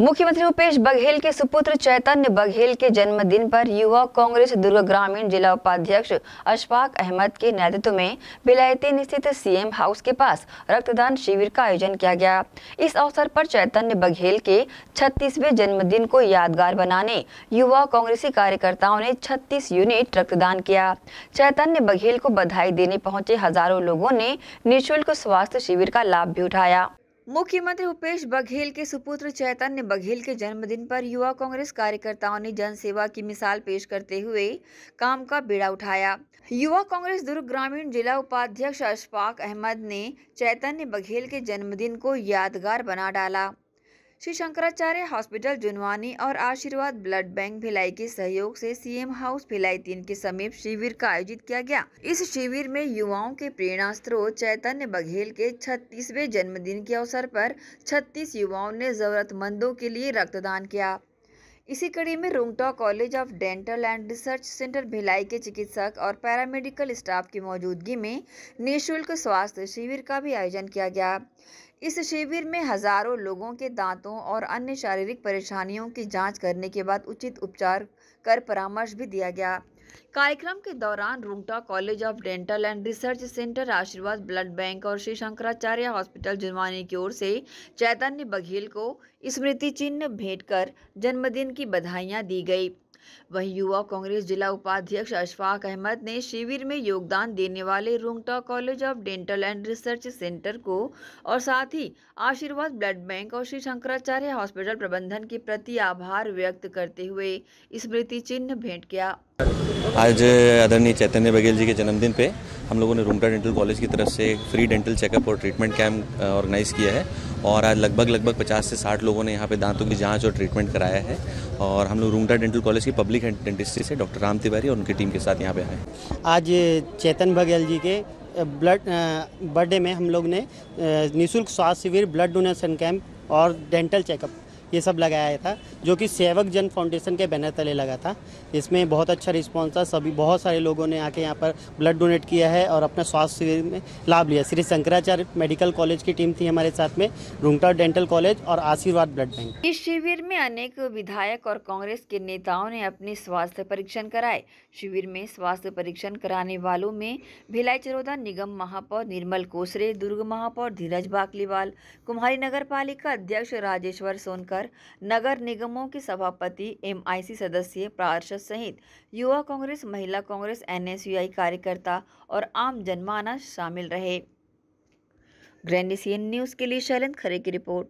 मुख्यमंत्री भूपेश बघेल के सुपुत्र चैतन्य बघेल के जन्मदिन पर युवा कांग्रेस दुर्ग ग्रामीण जिला उपाध्यक्ष अशफाक अहमद के नेतृत्व में बिलायतीन स्थित सीएम हाउस के पास रक्तदान शिविर का आयोजन किया गया इस अवसर पर चैतन्य बघेल के 36वें जन्मदिन को यादगार बनाने युवा कांग्रेसी कार्यकर्ताओं ने छत्तीस यूनिट रक्तदान किया चैतन्य बघेल को बधाई देने पहुँचे हजारों लोगों ने निःशुल्क स्वास्थ्य शिविर का लाभ भी उठाया मुख्यमंत्री भूपेश बघेल के सुपुत्र चैतन्य बघेल के जन्मदिन पर युवा कांग्रेस कार्यकर्ताओं ने जनसेवा की मिसाल पेश करते हुए काम का बेड़ा उठाया युवा कांग्रेस दुर्ग ग्रामीण जिला उपाध्यक्ष अशफाक अहमद ने चैतन्य बघेल के जन्मदिन को यादगार बना डाला श्री शंकराचार्य हॉस्पिटल जुनवानी और आशीर्वाद ब्लड बैंक भिलाई के सहयोग से सीएम हाउस भिलाई तीन के समीप शिविर का आयोजित किया गया इस शिविर में युवाओं के प्रेरणा स्रोत चैतन्य बघेल के छत्तीसवे जन्मदिन के अवसर पर छत्तीस युवाओं ने जरूरतमंदों के लिए रक्तदान किया इसी कड़ी में Rungta college of dental and research centre Bhilai के चिकित्सक और पैरामेडिकल स्टाफ की मौजूदगी में निःशुल्क स्वास्थ्य शिविर का भी आयोजन किया गया इस शिविर में हजारों लोगों के दांतों और अन्य शारीरिक परेशानियों की जांच करने के बाद उचित उपचार कर परामर्श भी दिया गया कार्यक्रम के दौरान Rungta college of dental and research centre Ashirwad blood bank और श्री शंकराचार्य हॉस्पिटल जुर्मानी की ओर से चैतन्य बघेल को स्मृति चिन्ह भेंट कर जन्मदिन की बधाइयाँ दी गई वहीं युवा कांग्रेस जिला उपाध्यक्ष अशफाक अहमद ने शिविर में योगदान देने वाले Rungta college of dental and research centre को और साथ ही आशीर्वाद ब्लड बैंक और श्री शंकराचार्य हॉस्पिटल प्रबंधन के प्रति आभार व्यक्त करते हुए स्मृति चिन्ह भेंट किया आज आदरणीय चैतन्य बघेल जी के जन्मदिन पे हम लोगों ने रूमटा डेंटल कॉलेज की तरफ से फ्री डेंटल चेकअप और ट्रीटमेंट कैम्प ऑर्गेनाइज़ किया है और आज लगभग लगभग 50 से 60 लोगों ने यहाँ पे दांतों की जांच और ट्रीटमेंट कराया है और हम लोग रूमटा डेंटल कॉलेज की पब्लिक डेंटिस्ट्री से डॉक्टर राम तिवारी और उनकी टीम के साथ यहाँ पे आए आज चेतन बघेल जी के ब्लड बर्थडे में हम लोग ने निःशुल्क स्वास्थ्य शिविर ब्लड डोनेशन कैंप और डेंटल चेकअप ये सब लगाया था जो कि सेवक जन फाउंडेशन के बैनर तले लगा था इसमें बहुत अच्छा रिस्पॉन्स था सभी बहुत सारे लोगों ने आके यहाँ पर ब्लड डोनेट किया है और अपना स्वास्थ्य शिविर में लाभ लिया श्री शंकराचार्य मेडिकल कॉलेज की टीम थी हमारे साथ में रूंगटा डेंटल कॉलेज और आशीर्वाद ब्लड बैंक इस शिविर में अनेक विधायक और कांग्रेस के नेताओं ने अपने स्वास्थ्य परीक्षण कराए शिविर में स्वास्थ्य परीक्षण कराने वालों में भिलाई चरोदा निगम महापौर निर्मल कोसरे दुर्ग महापौर धीरज बाकलीवाल कुम्हारी नगर पालिका अध्यक्ष राजेश्वर सोनकर पर नगर निगमों के सभापति एमआईसी सदस्य पार्षद सहित युवा कांग्रेस महिला कांग्रेस एनएसयूआई कार्यकर्ता और आम जनमानस शामिल रहे ग्रैंडिसियन न्यूज़ के लिए शैलेंद्र खरे की रिपोर्ट